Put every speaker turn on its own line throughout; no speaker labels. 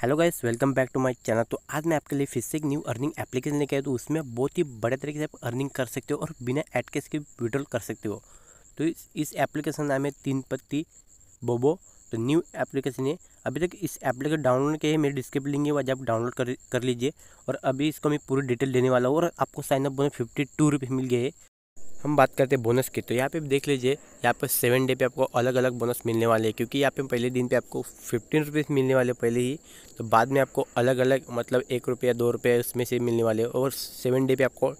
hello guys welcome back to my channel तो आज मैं आपके लिए फिर से एक न्यू अर्निंग एप्लीकेशन लेके आया तो उसमें बहुत ही बड़े तरीके से आप अर्निंग कर सकते हो और बिना एड कैश के विड्रॉल कर सकते हो तो इस इस एप्लीकेशन का नाम है तीन पत्ती बोबो तो न्यू एप्लीकेशन है अभी तक इस एप्लीकेशन डाउनलोड के मेरी डिस्क्रिप्ट लिंक है वह आप डाउनलोड कर कर लीजिए और अभी इसको मैं पूरी डिटेल देने वाला हूँ और आपको साइनअप बोले फिफ्टी टू रुपीज़ मिल गए हम बात करते हैं बोनस की तो यहाँ पे देख लीजिए यहाँ पर सेवन डे पे आपको अलग अलग बोनस मिलने वाले हैं क्योंकि यहाँ पे पहले दिन पे आपको फिफ्टीन रुपीज़ मिलने वाले पहले ही तो बाद में आपको अलग अलग मतलब एक रुपया दो रुपया उसमें से मिलने वाले और सेवन डे पे आपको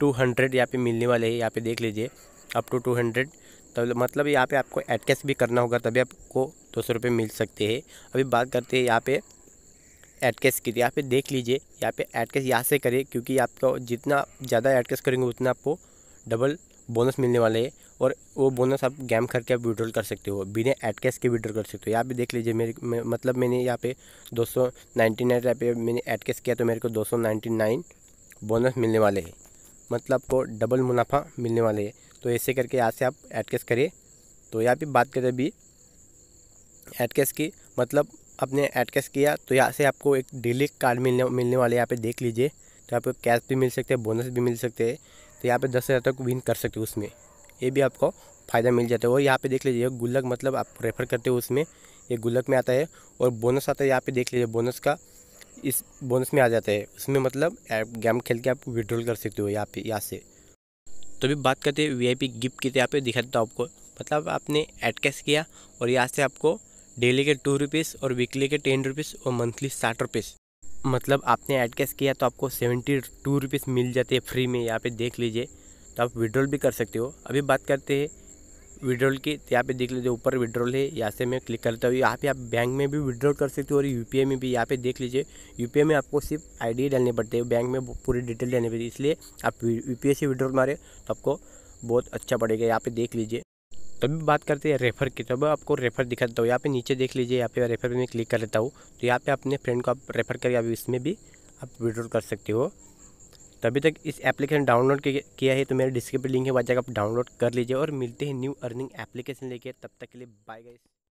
टू हंड्रेड यहाँ पर मिलने वाले हैं यहाँ पर देख लीजिए अप टू टू हंड्रेड तो मतलब यहाँ पर आपको एड कैश भी करना होगा तभी आपको दो सौ रुपये मिल सकते हैं अभी बात करते हैं यहाँ पर एड कैश की तो यहाँ पर देख लीजिए यहाँ पर एड कैश यहाँ से करें क्योंकि आपको जितना ज़्यादा एड कैश करेंगे उतना आपको डबल बोनस मिलने वाले है और वो बोनस आप गेम करके आप विड्रॉल कर सकते हो बिना एट कैश के विड्रॉल कर सकते हो यहाँ पे देख लीजिए मेरे मतलब मैंने यहाँ पे दो सौ नाइन्टी नाइन पे मैंने एट कैश किया तो मेरे को दो सौ नाइन्टी नाइन बोनस मिलने वाले है मतलब को डबल मुनाफा मिलने वाले है तो ऐसे करके यहाँ से आप एट कैश करिए तो यहाँ पर बात करें अभी एट कैश की मतलब आपने एट कैश किया तो यहाँ से आपको एक डेली कार्ड मिलने मिलने वाले यहाँ पे देख लीजिए तो आपको कैश भी मिल सकते हैं बोनस भी मिल सकते हैं तो यहाँ पे दस हज़ार तक विन कर सकते हो उसमें ये भी आपको फ़ायदा मिल जाता है और यहाँ पे देख लीजिए गुल्लक मतलब आप रेफ़र करते हो उसमें ये गुल्लक में आता है और बोनस आता है यहाँ पे देख लीजिए बोनस का इस बोनस में आ जाता है उसमें मतलब गेम खेल के आप विड्रॉल कर सकते हो यहाँ पे यहाँ से तो अभी बात करते हैं वी गिफ्ट की तो यहाँ पर दिखा देता हूँ आपको मतलब आपने एड कैश किया और यहाँ से आपको डेली के टू रुपीज़ और वीकली के टेन रुपीज़ और मंथली साठ रुपीज़ मतलब आपने ऐड कैश किया तो आपको सेवेंटी टू रुपीज़ मिल जाते हैं फ्री में यहाँ पे देख लीजिए तो आप विड्रॉल भी कर सकते हो अभी बात करते हैं विड्रॉल की तो यहाँ पे देख लीजिए ऊपर विड्रॉल है यहाँ से मैं क्लिक करता हूँ यहाँ पे आप बैंक में भी विड्रॉल कर सकते हो और यू में भी यहाँ पे देख लीजिए यू में आपको सिर्फ डी डालने पड़ते हैं बैंक में पूरी डिटेल डालनी पड़ती है इसलिए आप यू से विड्रॉल मारे तो आपको बहुत अच्छा पड़ेगा यहाँ पे देख लीजिए तो अभी बात करते हैं रेफ़र की तो अब आपको रेफ़र दिखा देता हूँ यहाँ पे नीचे देख लीजिए यहाँ पे रेफ़र पे मैं क्लिक कर लेता हूँ तो यहाँ पे अपने फ्रेंड को आप रेफ़र करके अभी इसमें भी आप विड्रॉल कर सकते हो तो अभी तक इस एप्लीकेशन डाउनलोड किया है तो मेरे डिस्क्रिप्ट लिंक है वहाँ जाकर आप डाउनलोड कर लीजिए और मिलते हैं न्यू अर्निंग एप्लीकेशन लेके तब तक के लिए बाय गाइस